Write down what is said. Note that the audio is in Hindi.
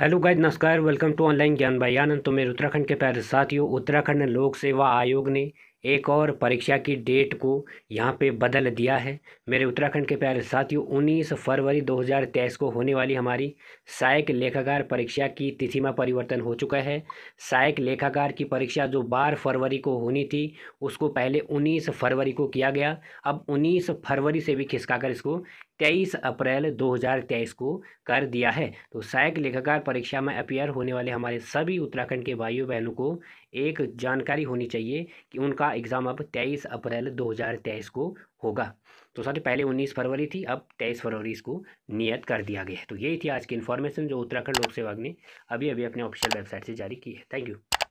हेलो गाइज नमस्कार वेलकम टू ऑनलाइन ज्ञान भाई आनंद तो मेरे उत्तराखंड के प्यारे साथियों उत्तराखंड लोक सेवा आयोग ने एक और परीक्षा की डेट को यहाँ पे बदल दिया है मेरे उत्तराखंड के प्यारे साथियों 19 फरवरी 2023 को होने वाली हमारी सहायक लेखाकार परीक्षा की तिथि में परिवर्तन हो चुका है सहायक लेखाकार की परीक्षा जो 12 फरवरी को होनी थी उसको पहले 19 फरवरी को किया गया अब 19 फरवरी से भी खिसकाकर इसको तेईस अप्रैल 2023 को कर दिया है तो सहायक लेखाकार परीक्षा में अपेयर होने वाले हमारे सभी उत्तराखंड के भाइयों बहनों को एक जानकारी होनी चाहिए कि उनका का एग्ज़ाम अब तेईस अप्रैल 2023 को होगा तो सर पहले 19 फरवरी थी अब 23 फरवरी इसको नियत कर दिया गया है तो यही थी आज की इन्फॉर्मेशन जो उत्तराखंड लोक सेवा ने अभी अभी अपने ऑफिशियल वेबसाइट से जारी की है थैंक यू